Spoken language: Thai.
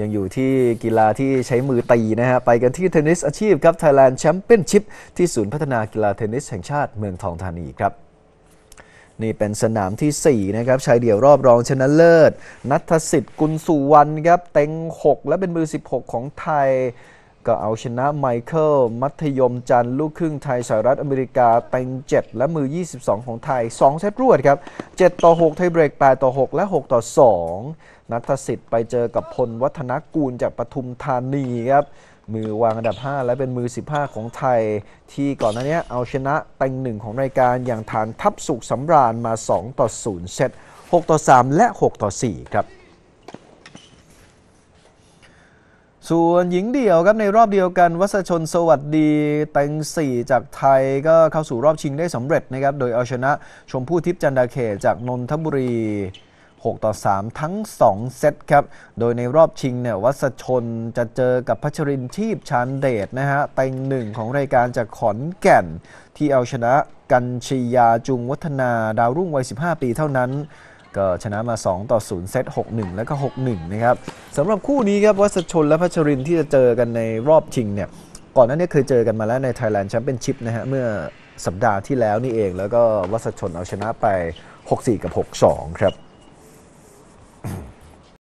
ยังอยู่ที่กีฬาที่ใช้มือตีนะฮะไปกันที่เทนนิสอาชีพครับ Thailand Championship ที่ศูนย์พัฒนากีฬาเทนนิสแห่งชาติเมืองทองธานีครับนี่เป็นสนามที่4นะครับชายเดี่ยวรอบรองชนะเลิศ นัทสิทธิ์กุลสุวรรณครับเต็ง 6 และเป็นมือ 16 ของไทยก็เอาชนะไมเคิลมัธยมจันลูกครึ่งไทยสหรัฐอเมริกาเต็ง7 และมือ 22 ของไทย 2 เซตรวดครับ 7 ต่อ 6 ไทยเบรก 8 ต่อ 6 และ 6 ต่อ2นัทสิทธิ์ ไปเจอกับพลวัฒนกูลจากปทุมธานีครับ มือวางอันดับ 5 และเป็นมือ 15 ของไทย ที่ก่อนหน้านี้เอาชนะเต็งหนึ่งของรายการอย่างฐานทัพสุขสำราญมา 2ต่อ0เซต6ต่อ 3 และ6ต่อ4 ครับส่วนหญิงเดี่ยวครับในรอบเดียวกัน วัชชนสวัสดีเต็ง4 จากไทยก็เข้าสู่รอบชิงได้สำเร็จนะครับ โดยเอาชนะชมพู่ทิพย์จันดาเขตจากนนทบุรี 6 ต่อ 3 ทั้ง 2 เซตครับโดยในรอบชิงเนี่ยวัชชนจะเจอกับพัชรินทีพชานเดชนะฮะเต็งหนึ่งของรายการจากขอนแก่น ที่เอาชนะกัญชียาจุงวัฒนาดาวรุ่งวัย 15 ปีเท่านั้นก็ชนะมา 2 ต่อ0เซต6-1 แล้วก็ 6-1 นะครับสำหรับคู่นี้ครับวัชชนและพัชรินที่จะเจอกันในรอบชิงเนี่ยก่อนหน้านี้เคยเจอกันมาแล้วใน Thailand Championship นะฮะเมื่อสัปดาห์ที่แล้วนี่เอง แล้วก็วัชชนเอาชนะไป 6-4 กับ 6-2 ครับ